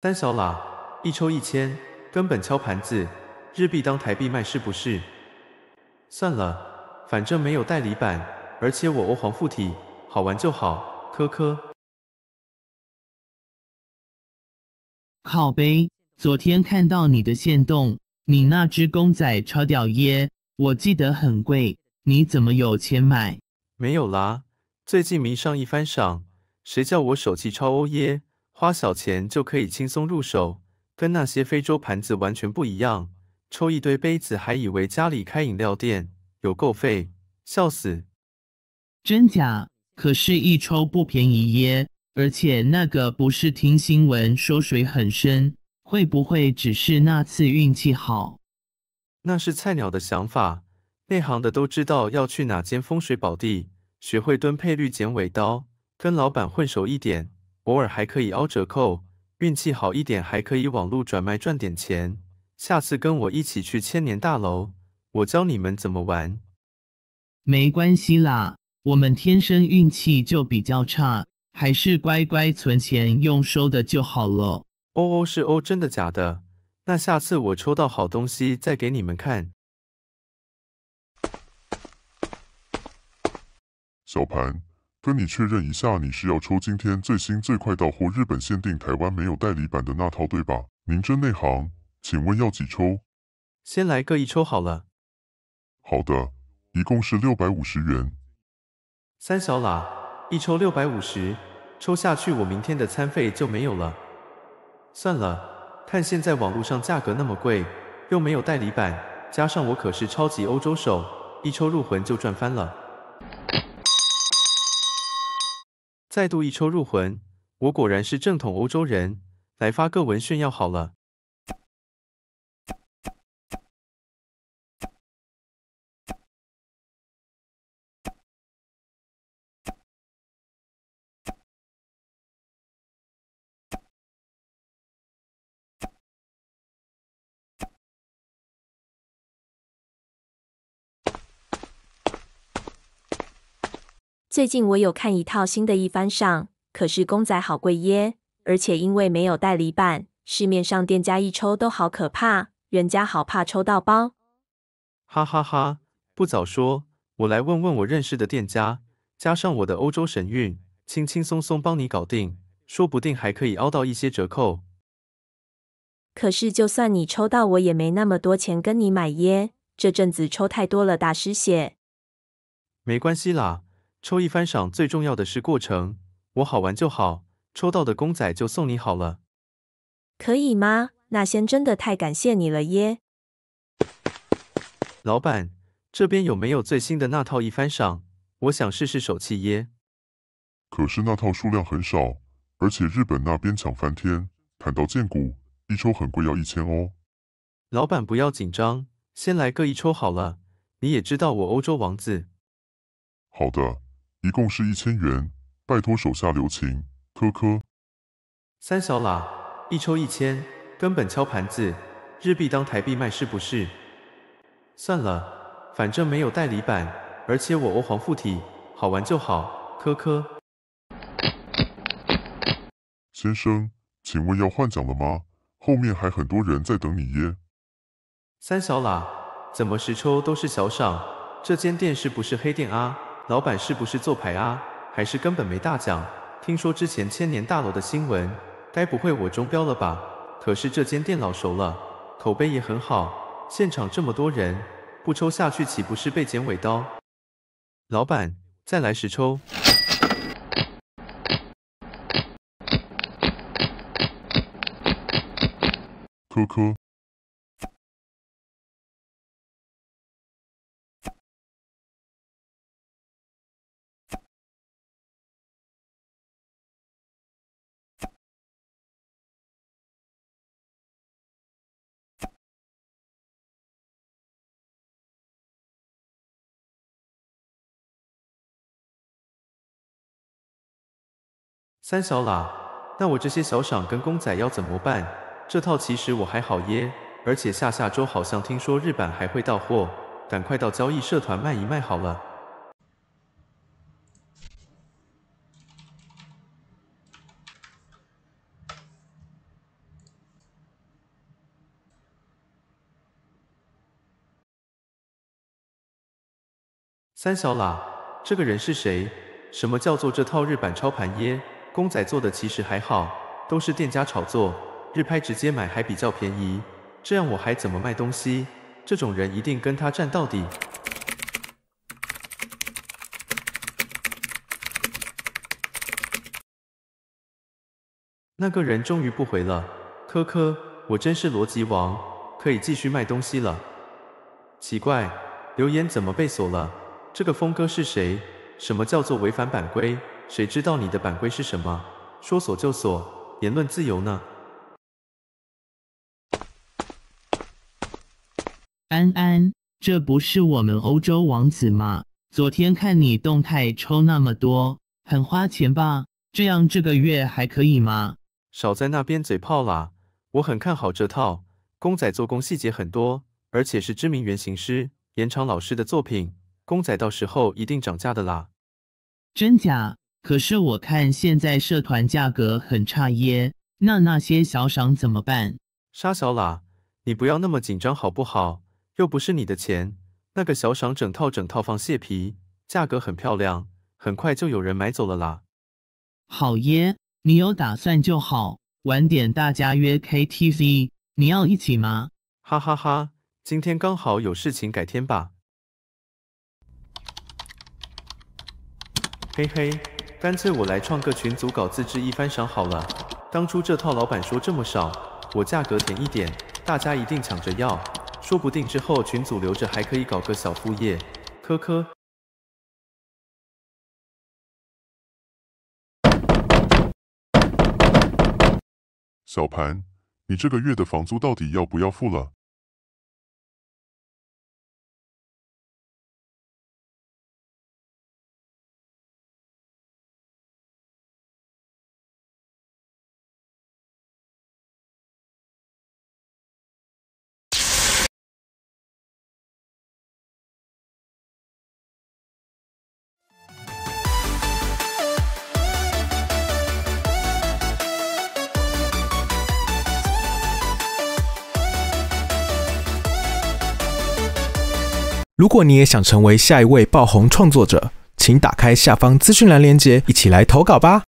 单小喇，一抽一千，根本敲盘子，日币当台币卖是不是？算了，反正没有代理版，而且我欧皇附体，好玩就好，科科。靠杯，昨天看到你的线动，你那只公仔超屌耶，我记得很贵，你怎么有钱买？没有啦，最近迷上一番赏，谁叫我手气超欧耶。花小钱就可以轻松入手，跟那些非洲盘子完全不一样。抽一堆杯子，还以为家里开饮料店有够费，笑死！真假？可是，一抽不便宜耶。而且那个不是听新闻说水很深，会不会只是那次运气好？那是菜鸟的想法，内行的都知道要去哪间风水宝地。学会蹲配率、剪尾刀，跟老板混熟一点。偶尔还可以凹折扣，运气好一点还可以网络转卖赚点钱。下次跟我一起去千年大楼，我教你们怎么玩。没关系啦，我们天生运气就比较差，还是乖乖存钱用收的就好了。欧欧是欧，真的假的？那下次我抽到好东西再给你们看。小盘，跟你确认一下，你是要抽今天最新最快到货日本限定台湾没有代理版的那套，对吧？您真内行，请问要几抽？先来个一抽好了。好的，一共是六百五十元。三小喇，一抽六百五十，抽下去我明天的餐费就没有了。算了，看现在网络上价格那么贵，又没有代理版，加上我可是超级欧洲手，一抽入魂就赚翻了。再度一抽入魂，我果然是正统欧洲人，来发个文炫耀好了。最近我有看一套新的，一番上，可是公仔好贵耶，而且因为没有代理版，市面上店家一抽都好可怕，人家好怕抽到包。哈哈哈，不早说，我来问问我认识的店家，加上我的欧洲神韵，轻轻松松帮你搞定，说不定还可以凹到一些折扣。可是就算你抽到，我也没那么多钱跟你买耶，这阵子抽太多了，打湿血。没关系啦。抽一番赏，最重要的是过程，我好玩就好，抽到的公仔就送你好了，可以吗？那先真的太感谢你了耶！老板，这边有没有最新的那套一番赏？我想试试手气耶。可是那套数量很少，而且日本那边抢翻天，谈到剑骨一抽很贵，要一千哦。老板不要紧张，先来个一抽好了，你也知道我欧洲王子。好的。一共是一千元，拜托手下留情，科科。三小喇，一抽一千，根本敲盘子，日币当台币卖是不是？算了，反正没有代理版，而且我欧皇附体，好玩就好，科科。先生，请问要换奖了吗？后面还很多人在等你耶。三小喇，怎么十抽都是小赏？这间店是不是黑店啊？老板是不是做牌啊？还是根本没大奖？听说之前千年大楼的新闻，该不会我中标了吧？可是这间店老熟了，口碑也很好。现场这么多人，不抽下去岂不是被剪尾刀？老板，再来十抽。科科。三小喇，那我这些小赏跟公仔要怎么办？这套其实我还好耶，而且下下周好像听说日版还会到货，赶快到交易社团卖一卖好了。三小喇，这个人是谁？什么叫做这套日版超盘耶？公仔做的其实还好，都是店家炒作。日拍直接买还比较便宜，这样我还怎么卖东西？这种人一定跟他站到底。那个人终于不回了，科科，我真是逻辑王，可以继续卖东西了。奇怪，留言怎么被锁了？这个峰哥是谁？什么叫做违反版规？谁知道你的版规是什么？说锁就锁，言论自由呢？安安，这不是我们欧洲王子吗？昨天看你动态抽那么多，很花钱吧？这样这个月还可以吗？少在那边嘴炮啦！我很看好这套公仔，做工细节很多，而且是知名原型师延长老师的作品，公仔到时候一定涨价的啦！真假？可是我看现在社团价格很差耶，那那些小赏怎么办？沙小喇，你不要那么紧张好不好？又不是你的钱。那个小赏整套整套放蟹皮，价格很漂亮，很快就有人买走了啦。好耶，你有打算就好。晚点大家约 KTV，你要一起吗？哈哈哈，今天刚好有事情，改天吧。嘿嘿。干脆我来创个群组搞自制一番赏好了。当初这套老板说这么少，我价格便宜点，大家一定抢着要。说不定之后群组留着还可以搞个小副业。科科，小盘，你这个月的房租到底要不要付了？如果你也想成为下一位爆红创作者，请打开下方资讯栏链接，一起来投稿吧。